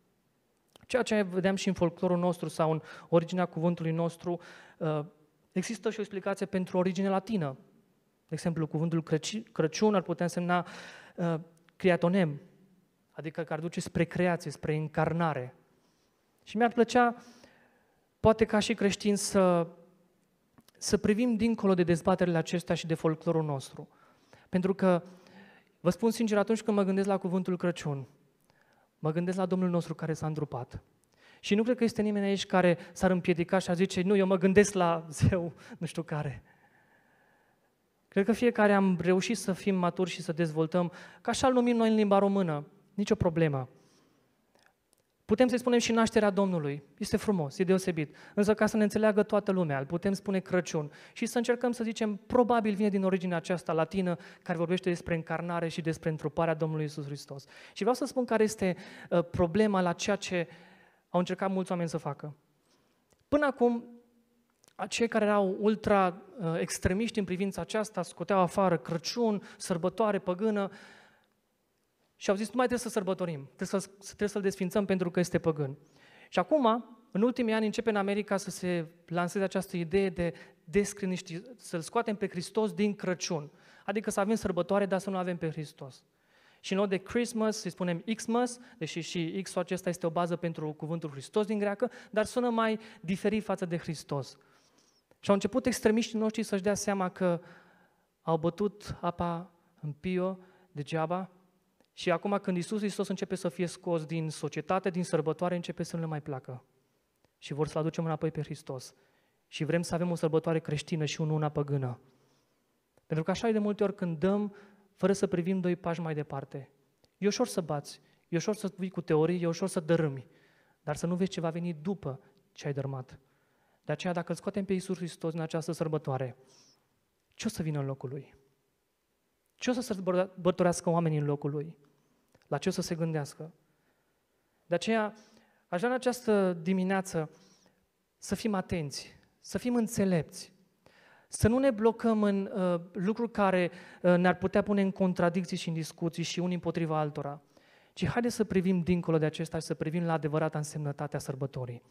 A: Ceea ce vedem și în folclorul nostru sau în originea cuvântului nostru, uh, există și o explicație pentru origine latină. De exemplu, cuvântul Crăciun ar putea însemna uh, creatonem, adică că ar duce spre creație, spre încarnare. Și mi-ar plăcea, poate ca și creștini, să, să privim dincolo de dezbaterile acestea și de folclorul nostru. Pentru că, vă spun sincer, atunci când mă gândesc la cuvântul Crăciun, Mă gândesc la Domnul nostru care s-a îndrupat. Și nu cred că este nimeni aici care s-ar împiedica și a zice, nu, eu mă gândesc la zeu, nu știu care. Cred că fiecare am reușit să fim maturi și să dezvoltăm, ca așa-l numim noi în limba română, nicio problemă. Putem să-i spunem și nașterea Domnului. Este frumos, e deosebit. Însă ca să ne înțeleagă toată lumea, îl putem spune Crăciun și să încercăm să zicem, probabil vine din originea aceasta latină care vorbește despre încarnare și despre întruparea Domnului Isus Hristos. Și vreau să spun care este ă, problema la ceea ce au încercat mulți oameni să facă. Până acum, cei care erau ultra ă, extremiști în privința aceasta scoteau afară Crăciun, sărbătoare păgână, și au zis, nu mai trebuie să sărbătorim, trebuie să-l, trebuie să desfințăm pentru că este păgân. Și acum, în ultimii ani, începe în America să se lanseze această idee de descriniști, să-L scoatem pe Hristos din Crăciun. Adică să avem sărbătoare, dar să nu avem pe Hristos. Și în loc de Christmas, îi spunem Xmas, deși și X-ul acesta este o bază pentru cuvântul Hristos din greacă, dar sună mai diferit față de Hristos. Și au început extremiștii noștri să-și dea seama că au bătut apa în pio degeaba și acum când Isus Hristos începe să fie scos din societate, din sărbătoare, începe să nu le mai placă. Și vor să-L aducem înapoi pe Hristos. Și vrem să avem o sărbătoare creștină și unul una păgână. Pentru că așa e de multe ori când dăm, fără să privim doi pași mai departe. E ușor să bați, e ușor să vii cu teorii, e ușor să dărâmi, dar să nu vezi ce va veni după ce ai dărmat. De aceea, dacă îl scoatem pe Iisus Hristos în această sărbătoare, ce o să vină în locul lui? Ce o să sărbătorească oamenii în locul lui? la ce o să se gândească. De aceea, aș vrea în această dimineață să fim atenți, să fim înțelepți, să nu ne blocăm în uh, lucruri care uh, ne-ar putea pune în contradicții și în discuții și unii împotriva altora, ci haideți să privim dincolo de acesta și să privim la adevărata însemnătate a sărbătorii.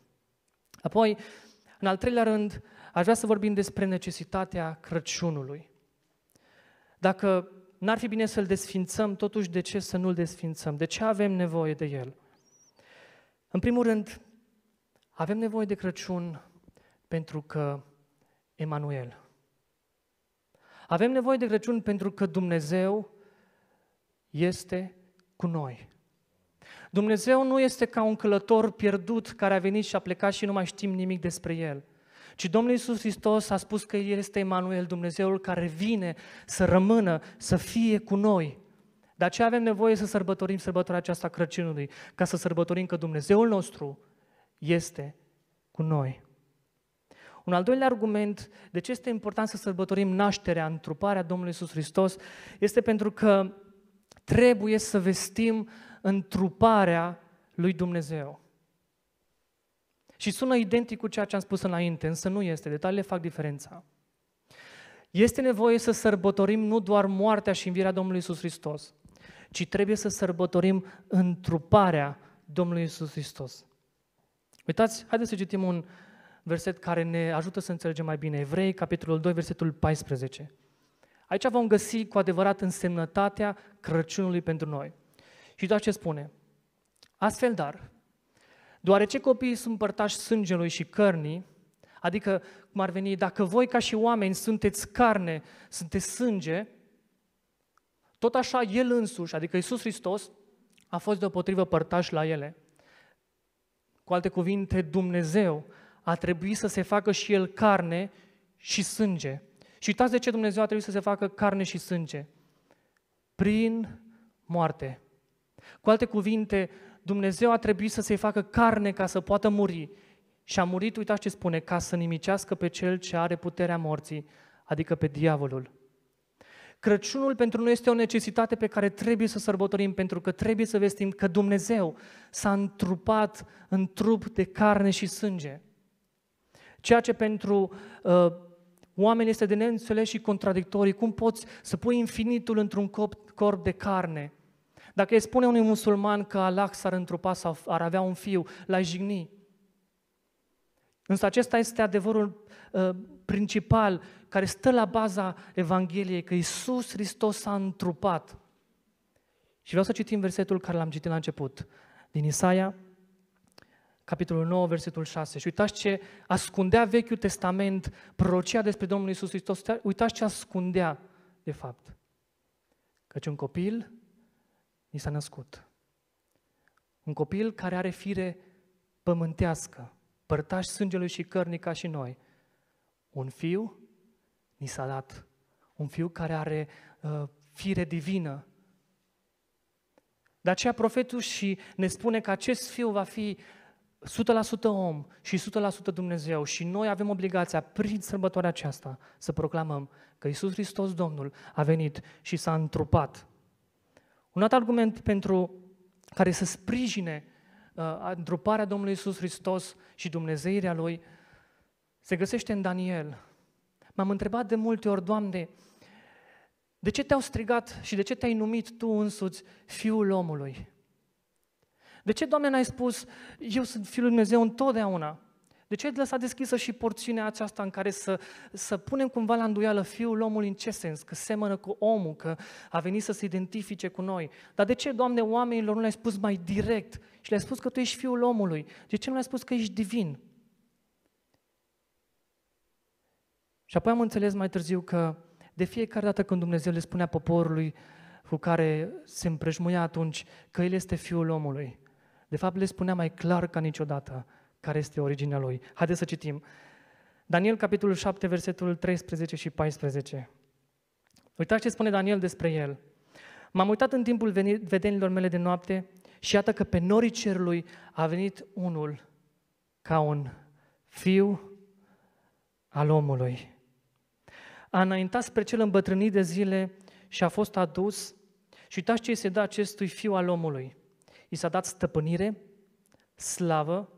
A: Apoi, în al treilea rând, aș vrea să vorbim despre necesitatea Crăciunului. Dacă n-ar fi bine să-l desfințăm, totuși de ce să nu-l desfințăm? De ce avem nevoie de el? În primul rând, avem nevoie de Crăciun pentru că Emanuel. Avem nevoie de Crăciun pentru că Dumnezeu este cu noi. Dumnezeu nu este ca un călător pierdut care a venit și a plecat și nu mai știm nimic despre el ci Domnul Iisus Hristos a spus că El este Emanuel, Dumnezeul care vine să rămână, să fie cu noi. Dar ce avem nevoie să sărbătorim sărbătoarea aceasta Crăciunului, ca să sărbătorim că Dumnezeul nostru este cu noi. Un al doilea argument de ce este important să sărbătorim nașterea, întruparea Domnului Iisus Hristos, este pentru că trebuie să vestim întruparea lui Dumnezeu. Și sună identic cu ceea ce am spus înainte, însă nu este. Detaliile fac diferența. Este nevoie să sărbătorim nu doar moartea și învierea Domnului Isus Hristos, ci trebuie să sărbătorim întruparea Domnului Isus Hristos. Uitați, haideți să citim un verset care ne ajută să înțelegem mai bine. Evrei, capitolul 2, versetul 14. Aici vom găsi cu adevărat însemnătatea Crăciunului pentru noi. Și doar ce spune. Astfel, dar, Deoarece copiii sunt părtași sângelui și cărnii, adică cum ar veni, dacă voi ca și oameni sunteți carne, sunteți sânge, tot așa El însuși, adică Isus Hristos, a fost deopotrivă părtaș la ele. Cu alte cuvinte, Dumnezeu a trebuit să se facă și El carne și sânge. Și uitați de ce Dumnezeu a trebuit să se facă carne și sânge. Prin moarte. Cu alte cuvinte, Dumnezeu a trebuit să se facă carne ca să poată muri. Și a murit, uitați ce spune, ca să nimicească pe cel ce are puterea morții, adică pe diavolul. Crăciunul pentru noi este o necesitate pe care trebuie să sărbătorim, pentru că trebuie să vestim că Dumnezeu s-a întrupat în trup de carne și sânge. Ceea ce pentru uh, oameni este de neînțeles și contradictorii. Cum poți să pui infinitul într-un corp de carne? Dacă îi spune unui musulman că Allah s-ar întrupa sau ar avea un fiu, l-ai jigni. Însă acesta este adevărul uh, principal care stă la baza Evangheliei, că Isus Hristos s-a întrupat. Și vreau să citim versetul care l-am citit la început, din Isaia, capitolul 9, versetul 6. Și uitați ce ascundea Vechiul Testament, prorocia despre Domnul Isus Hristos, uitați ce ascundea, de fapt. Căci un copil ni s-a născut. Un copil care are fire pământească, părtaș sângelui și cărnii ca și noi. Un fiu ni s-a dat. Un fiu care are uh, fire divină. De aceea profetul și ne spune că acest fiu va fi 100% om și 100% Dumnezeu și noi avem obligația prin sărbătoarea aceasta să proclamăm că Isus Hristos Domnul a venit și s-a întrupat un alt argument pentru care să sprijine uh, întruparea Domnului Isus Hristos și dumnezeirea Lui se găsește în Daniel. M-am întrebat de multe ori, Doamne, de ce te-au strigat și de ce te-ai numit Tu însuți Fiul omului? De ce, Doamne, n-ai spus, eu sunt Fiul lui Dumnezeu întotdeauna? De ce ai lăsat deschisă și porțiunea aceasta în care să, să punem cumva la îndoială fiul omului în ce sens? Că semănă cu omul, că a venit să se identifice cu noi. Dar de ce, Doamne, oamenilor nu le-ai spus mai direct și le-ai spus că Tu ești fiul omului? De ce nu le-ai spus că ești divin? Și apoi am înțeles mai târziu că de fiecare dată când Dumnezeu le spunea poporului cu care se împrejmuia atunci că El este Fiul omului, de fapt le spunea mai clar ca niciodată care este originea lui. Haideți să citim. Daniel, capitolul 7, versetul 13 și 14. Uitați ce spune Daniel despre el. M-am uitat în timpul vedenilor mele de noapte și iată că pe norii cerului a venit unul ca un fiu al omului. A înaintat spre cel îmbătrânit de zile și a fost adus și uitați ce i se dă acestui fiu al omului. I s-a dat stăpânire, slavă,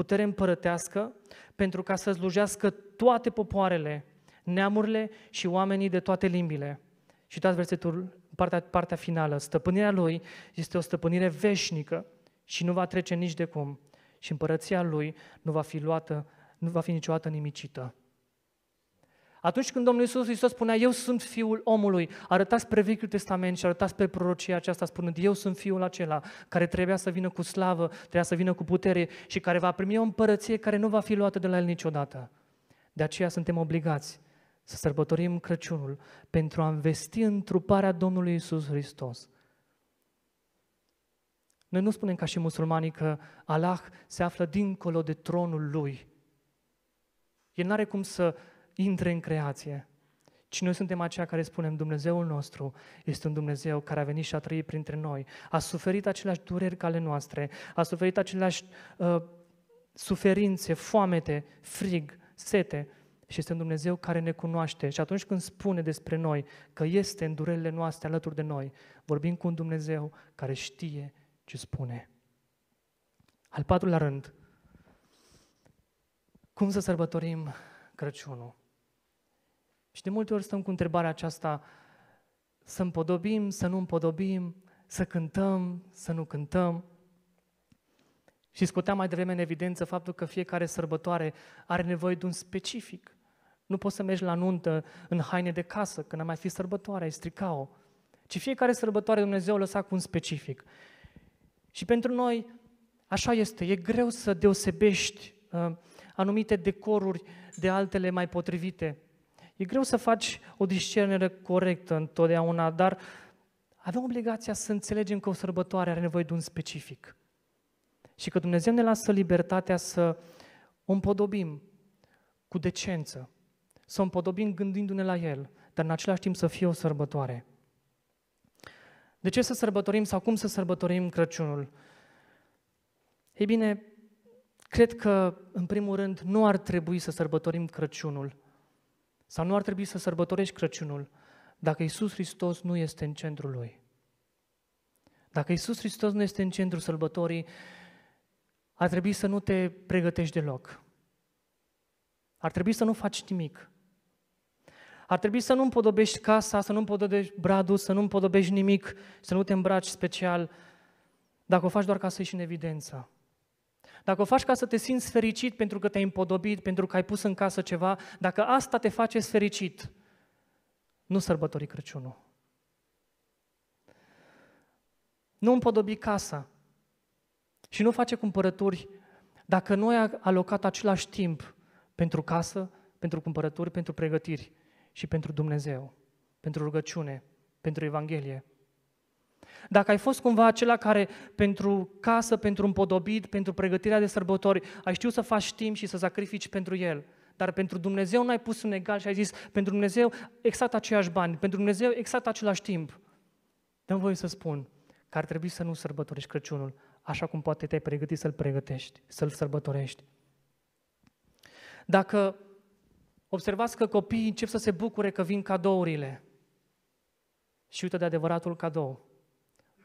A: putere împărătească pentru ca să slujească toate popoarele, neamurile și oamenii de toate limbile. Și uitați versetul, partea, partea finală. Stăpânirea lui este o stăpânire veșnică și nu va trece nici de cum. Și împărăția lui nu va fi luată, nu va fi niciodată nimicită. Atunci când Domnul Iisus Hristos spunea, eu sunt fiul omului, arătați spre Vechiul Testament și arătați spre prorocia aceasta, spunând, eu sunt fiul acela care trebuia să vină cu slavă, trebuia să vină cu putere și care va primi o împărăție care nu va fi luată de la el niciodată. De aceea suntem obligați să sărbătorim Crăciunul pentru a investi în truparea Domnului Iisus Hristos. Noi nu spunem ca și musulmanii că Allah se află dincolo de tronul lui. El nu are cum să intre în creație. Ci noi suntem aceia care spunem Dumnezeul nostru este un Dumnezeu care a venit și a trăit printre noi, a suferit aceleași dureri ca ale noastre, a suferit aceleași uh, suferințe, foamete, frig, sete și este un Dumnezeu care ne cunoaște și atunci când spune despre noi că este în durerile noastre alături de noi, vorbim cu un Dumnezeu care știe ce spune. Al patrulea rând, cum să sărbătorim Crăciunul? Și de multe ori stăm cu întrebarea aceasta, să împodobim, să nu împodobim, să cântăm, să nu cântăm. Și scotea mai devreme în evidență faptul că fiecare sărbătoare are nevoie de un specific. Nu poți să mergi la nuntă în haine de casă, când a mai fi sărbătoare, ai strica-o. Ci fiecare sărbătoare Dumnezeu o lăsa cu un specific. Și pentru noi, așa este, e greu să deosebești uh, anumite decoruri de altele mai potrivite. E greu să faci o discernere corectă întotdeauna, dar avem obligația să înțelegem că o sărbătoare are nevoie de un specific. Și că Dumnezeu ne lasă libertatea să o împodobim cu decență, să o împodobim gândindu-ne la El, dar în același timp să fie o sărbătoare. De ce să sărbătorim sau cum să sărbătorim Crăciunul? Ei bine, cred că, în primul rând, nu ar trebui să sărbătorim Crăciunul sau nu ar trebui să sărbătorești Crăciunul dacă Isus Hristos nu este în centrul Lui. Dacă Isus Hristos nu este în centrul sărbătorii, ar trebui să nu te pregătești deloc. Ar trebui să nu faci nimic. Ar trebui să nu împodobești casa, să nu împodobești bradul, să nu împodobești nimic, să nu te îmbraci special, dacă o faci doar ca să ieși în evidență dacă o faci ca să te simți fericit pentru că te-ai împodobit, pentru că ai pus în casă ceva, dacă asta te face fericit, nu sărbători Crăciunul. Nu împodobi casa și nu face cumpărături dacă nu ai alocat același timp pentru casă, pentru cumpărături, pentru pregătiri și pentru Dumnezeu, pentru rugăciune, pentru Evanghelie, dacă ai fost cumva acela care pentru casă, pentru împodobit, pentru pregătirea de sărbători, ai știut să faci timp și să sacrifici pentru el, dar pentru Dumnezeu n-ai pus un egal și ai zis, pentru Dumnezeu exact aceiași bani, pentru Dumnezeu exact același timp. Dăm voie să spun că ar trebui să nu sărbătorești Crăciunul așa cum poate te-ai pregătit să-l pregătești, să-l sărbătorești. Dacă observați că copiii încep să se bucure că vin cadourile și uită de adevăratul cadou,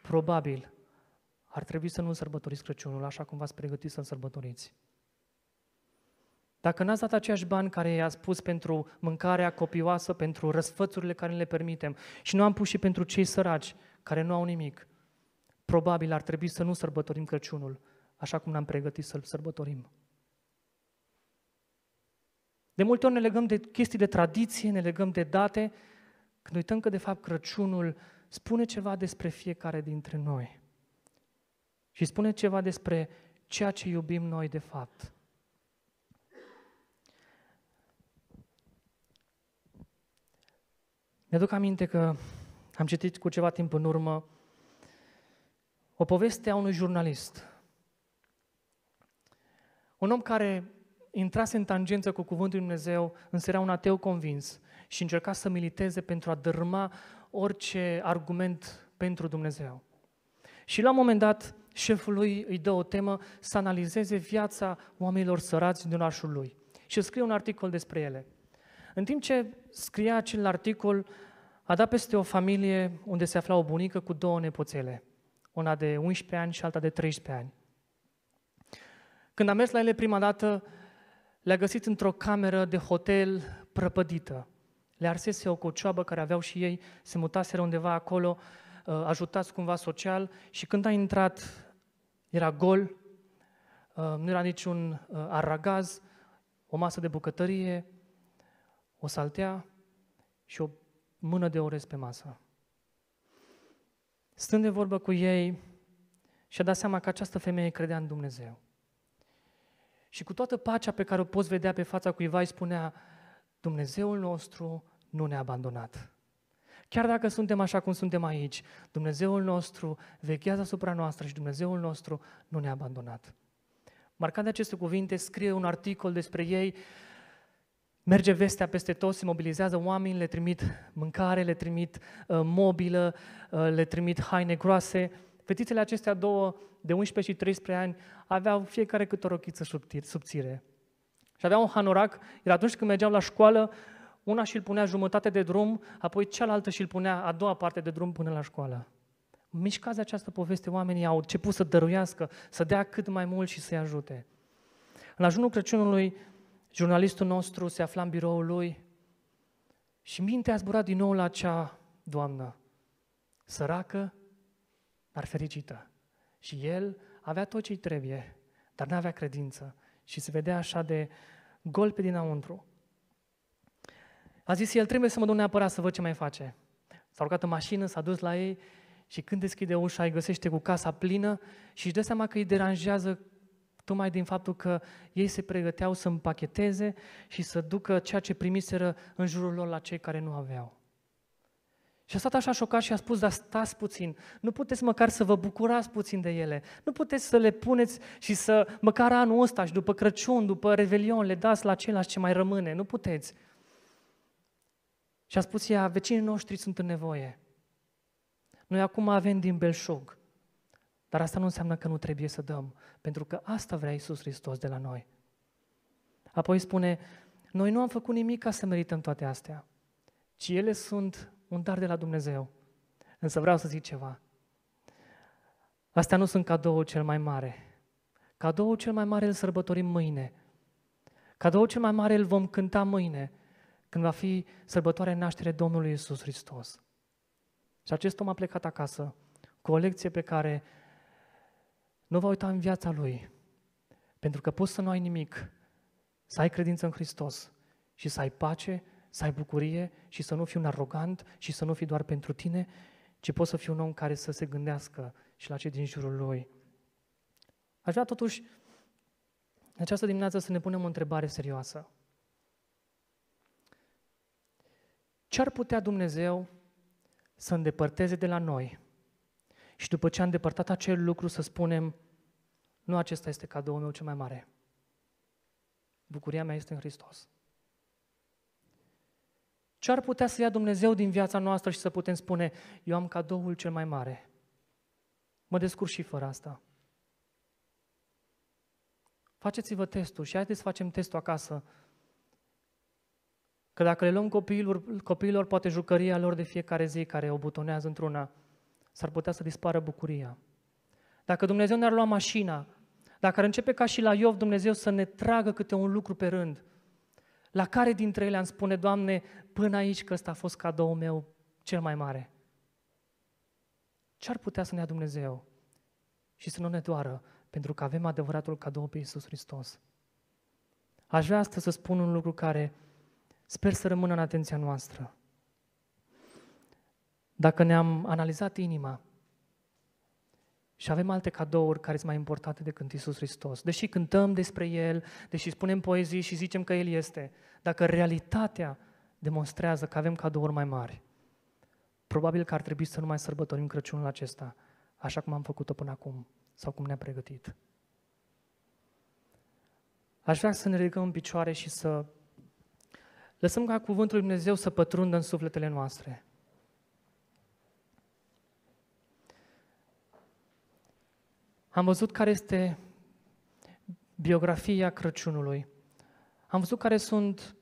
A: probabil ar trebui să nu sărbătoriți Crăciunul așa cum v-ați pregătit să-l sărbătoriți. Dacă n-ați dat aceiași bani care i-ați pus pentru mâncarea copioasă, pentru răsfățurile care le permitem și nu am pus și pentru cei săraci care nu au nimic, probabil ar trebui să nu sărbătorim Crăciunul așa cum ne-am pregătit să-l sărbătorim. De multe ori ne legăm de chestii de tradiție, ne legăm de date, când uităm că de fapt Crăciunul spune ceva despre fiecare dintre noi. Și spune ceva despre ceea ce iubim noi de fapt. Mi-aduc aminte că am citit cu ceva timp în urmă o poveste a unui jurnalist. Un om care intrase în tangență cu Cuvântul Dumnezeu, însă era un ateu convins și încerca să militeze pentru a dărâma orice argument pentru Dumnezeu. Și la un moment dat, șeful lui îi dă o temă să analizeze viața oamenilor sărați din orașul lui și scrie un articol despre ele. În timp ce scria acel articol, a dat peste o familie unde se afla o bunică cu două nepoțele, una de 11 ani și alta de 13 ani. Când a mers la ele prima dată, le-a găsit într-o cameră de hotel prăpădită le arsese o cocioabă care aveau și ei, se mutaseră undeva acolo, uh, ajutați cumva social și când a intrat era gol, uh, nu era niciun uh, aragaz, o masă de bucătărie, o saltea și o mână de orez pe masă. Stând de vorbă cu ei, și-a dat seama că această femeie credea în Dumnezeu. Și cu toată pacea pe care o poți vedea pe fața cuiva, îi spunea, Dumnezeul nostru nu ne-a abandonat. Chiar dacă suntem așa cum suntem aici, Dumnezeul nostru vechează asupra noastră și Dumnezeul nostru nu ne-a abandonat. Marcat de aceste cuvinte, scrie un articol despre ei, merge vestea peste tot, se mobilizează oameni, le trimit mâncare, le trimit uh, mobilă, uh, le trimit haine groase. Fetițele acestea două, de 11 și 13 ani, aveau fiecare câte o rochiță subțire. Și aveau un hanorac, iar atunci când mergeam la școală, una și îl punea jumătate de drum, apoi cealaltă și îl punea a doua parte de drum până la școală. Mișcați această poveste, oamenii au început să dăruiască, să dea cât mai mult și să-i ajute. În ajunul Crăciunului, jurnalistul nostru se afla în biroul lui și mintea a zburat din nou la acea doamnă, săracă, dar fericită. Și el avea tot ce-i trebuie, dar n-avea credință și se vedea așa de gol pe dinăuntru. A zis el, trebuie să mă duc neapărat să văd ce mai face. S-a urcat în mașină, s-a dus la ei și când deschide ușa, îi găsește cu casa plină și își dă seama că îi deranjează tocmai din faptul că ei se pregăteau să împacheteze și să ducă ceea ce primiseră în jurul lor la cei care nu aveau. Și a stat așa șocat și a spus, dar stați puțin, nu puteți măcar să vă bucurați puțin de ele, nu puteți să le puneți și să, măcar anul ăsta și după Crăciun, după Revelion, le dați la ceilalți ce mai rămâne, nu puteți. Și a spus ea, vecinii noștri sunt în nevoie. Noi acum avem din belșug, dar asta nu înseamnă că nu trebuie să dăm, pentru că asta vrea Iisus Hristos de la noi. Apoi spune, noi nu am făcut nimic ca să merităm toate astea, ci ele sunt un dar de la Dumnezeu. Însă vreau să zic ceva. Astea nu sunt cadoul cel mai mare. Cadoul cel mai mare îl sărbătorim mâine. Cadoul cel mai mare îl vom cânta mâine când va fi sărbătoarea nașterii Domnului Isus Hristos. Și acest om a plecat acasă cu o lecție pe care nu va uita în viața lui, pentru că poți să nu ai nimic, să ai credință în Hristos și să ai pace, să ai bucurie și să nu fii un arogant și să nu fii doar pentru tine, ci poți să fii un om care să se gândească și la cei din jurul lui. Aș vrea totuși în această dimineață să ne punem o întrebare serioasă. ce-ar putea Dumnezeu să îndepărteze de la noi? Și după ce am îndepărtat acel lucru, să spunem, nu acesta este cadoul meu cel mai mare. Bucuria mea este în Hristos. Ce ar putea să ia Dumnezeu din viața noastră și să putem spune, eu am cadoul cel mai mare? Mă descurc și fără asta. Faceți-vă testul și haideți să facem testul acasă Că dacă le luăm copiilor, copiilor poate jucăria lor de fiecare zi care o butonează într-una, s-ar putea să dispară bucuria. Dacă Dumnezeu ne-ar lua mașina, dacă ar începe ca și la Iov Dumnezeu să ne tragă câte un lucru pe rând, la care dintre ele am spune, Doamne, până aici că ăsta a fost cadoul meu cel mai mare? Ce ar putea să ne ia Dumnezeu? Și să nu ne doară, pentru că avem adevăratul cadou pe Iisus Hristos. Aș vrea astăzi să spun un lucru care Sper să rămână în atenția noastră. Dacă ne-am analizat inima și avem alte cadouri care sunt mai importante decât Isus Hristos, deși cântăm despre El, deși spunem poezii și zicem că El este, dacă realitatea demonstrează că avem cadouri mai mari, probabil că ar trebui să nu mai sărbătorim Crăciunul acesta, așa cum am făcut-o până acum sau cum ne-a pregătit. Aș vrea să ne ridicăm în picioare și să Lăsăm ca Cuvântul Lui Dumnezeu să pătrundă în sufletele noastre. Am văzut care este biografia Crăciunului. Am văzut care sunt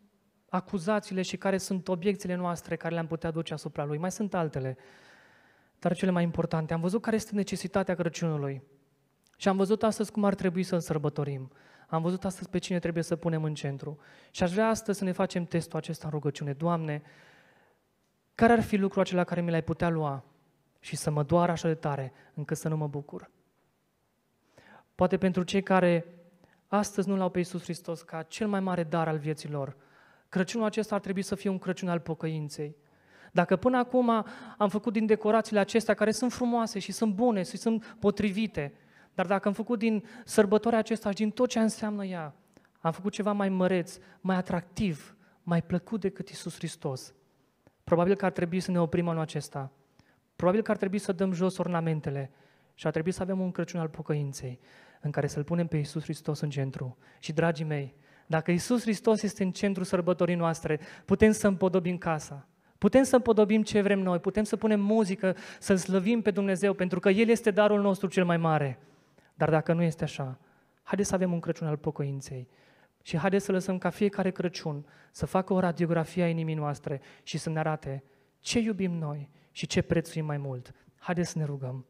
A: acuzațiile și care sunt obiecțiile noastre care le-am putea duce asupra lui. Mai sunt altele, dar cele mai importante. Am văzut care este necesitatea Crăciunului și am văzut astăzi cum ar trebui să-l sărbătorim. Am văzut astăzi pe cine trebuie să punem în centru. Și aș vrea astăzi să ne facem testul acesta în rugăciune. Doamne, care ar fi lucrul acela care mi l-ai putea lua și să mă doară așa de tare încât să nu mă bucur? Poate pentru cei care astăzi nu l-au pe Iisus Hristos ca cel mai mare dar al vieții lor, Crăciunul acesta ar trebui să fie un Crăciun al pocăinței. Dacă până acum am făcut din decorațiile acestea, care sunt frumoase și sunt bune și sunt potrivite, dar dacă am făcut din sărbătoarea acesta și din tot ce înseamnă ea, am făcut ceva mai măreț, mai atractiv, mai plăcut decât Isus Hristos, probabil că ar trebui să ne oprim anul acesta. Probabil că ar trebui să dăm jos ornamentele și ar trebui să avem un Crăciun al pocăinței în care să-L punem pe Isus Hristos în centru. Și, dragii mei, dacă Isus Hristos este în centrul sărbătorii noastre, putem să împodobim casa, Putem să împodobim ce vrem noi, putem să punem muzică, să slăvim pe Dumnezeu, pentru că El este darul nostru cel mai mare. Dar dacă nu este așa, haideți să avem un Crăciun al pocăinței și haideți să lăsăm ca fiecare Crăciun să facă o radiografie a inimii noastre și să ne arate ce iubim noi și ce prețuim mai mult. Haideți să ne rugăm.